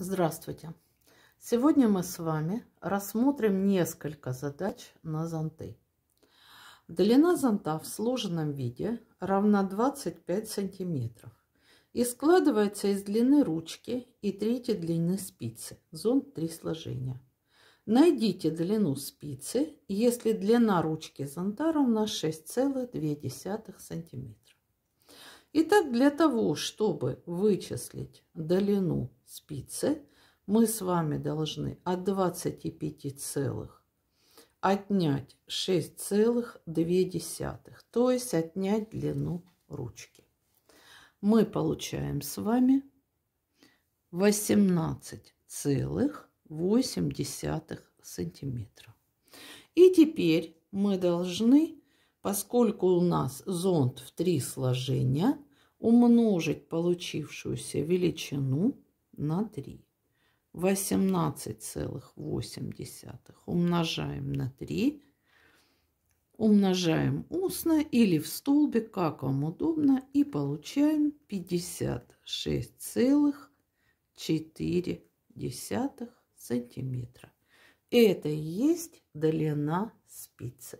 Здравствуйте! Сегодня мы с вами рассмотрим несколько задач на зонты. Длина зонта в сложенном виде равна 25 сантиметров и складывается из длины ручки и третьей длины спицы, зонт 3 сложения. Найдите длину спицы, если длина ручки зонта равна 6,2 сантиметра. Итак, для того, чтобы вычислить долину спицы, мы с вами должны от 25 целых отнять 6,2, то есть отнять длину ручки. Мы получаем с вами 18,8 сантиметра. И теперь мы должны Поскольку у нас зонд в три сложения, умножить получившуюся величину на 3. 18,8 умножаем на 3. Умножаем устно или в столбик, как вам удобно, и получаем 56,4 сантиметра. Это и есть длина спицы.